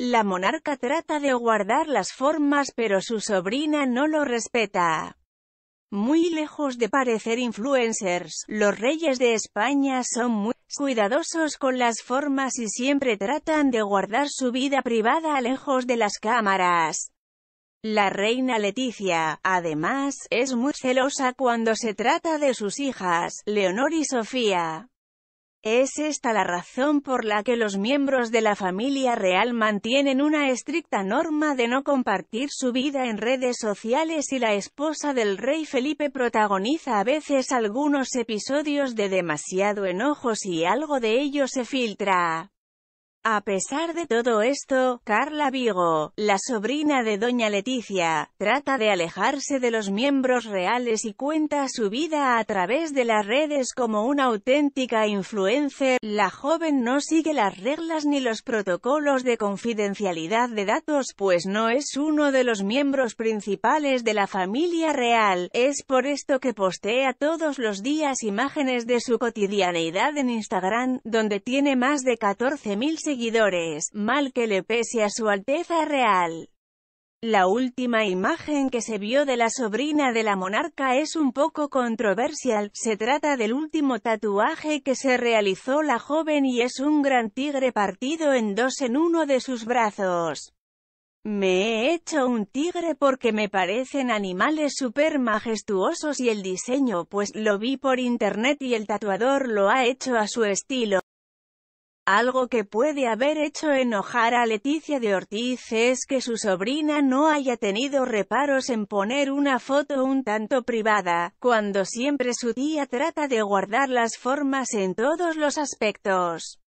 La monarca trata de guardar las formas pero su sobrina no lo respeta. Muy lejos de parecer influencers, los reyes de España son muy cuidadosos con las formas y siempre tratan de guardar su vida privada lejos de las cámaras. La reina Leticia, además, es muy celosa cuando se trata de sus hijas, Leonor y Sofía. Es esta la razón por la que los miembros de la familia real mantienen una estricta norma de no compartir su vida en redes sociales y la esposa del rey Felipe protagoniza a veces algunos episodios de demasiado enojos y algo de ello se filtra. A pesar de todo esto, Carla Vigo, la sobrina de Doña Leticia, trata de alejarse de los miembros reales y cuenta su vida a través de las redes como una auténtica influencer. La joven no sigue las reglas ni los protocolos de confidencialidad de datos pues no es uno de los miembros principales de la familia real. Es por esto que postea todos los días imágenes de su cotidianeidad en Instagram, donde tiene más de 14.000 seguidores seguidores, mal que le pese a su Alteza Real. La última imagen que se vio de la sobrina de la monarca es un poco controversial, se trata del último tatuaje que se realizó la joven y es un gran tigre partido en dos en uno de sus brazos. Me he hecho un tigre porque me parecen animales súper majestuosos y el diseño pues lo vi por internet y el tatuador lo ha hecho a su estilo. Algo que puede haber hecho enojar a Leticia de Ortiz es que su sobrina no haya tenido reparos en poner una foto un tanto privada, cuando siempre su tía trata de guardar las formas en todos los aspectos.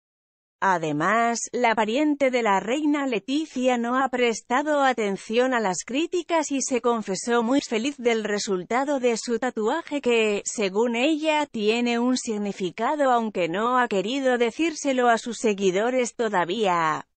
Además, la pariente de la reina Leticia no ha prestado atención a las críticas y se confesó muy feliz del resultado de su tatuaje que, según ella, tiene un significado aunque no ha querido decírselo a sus seguidores todavía.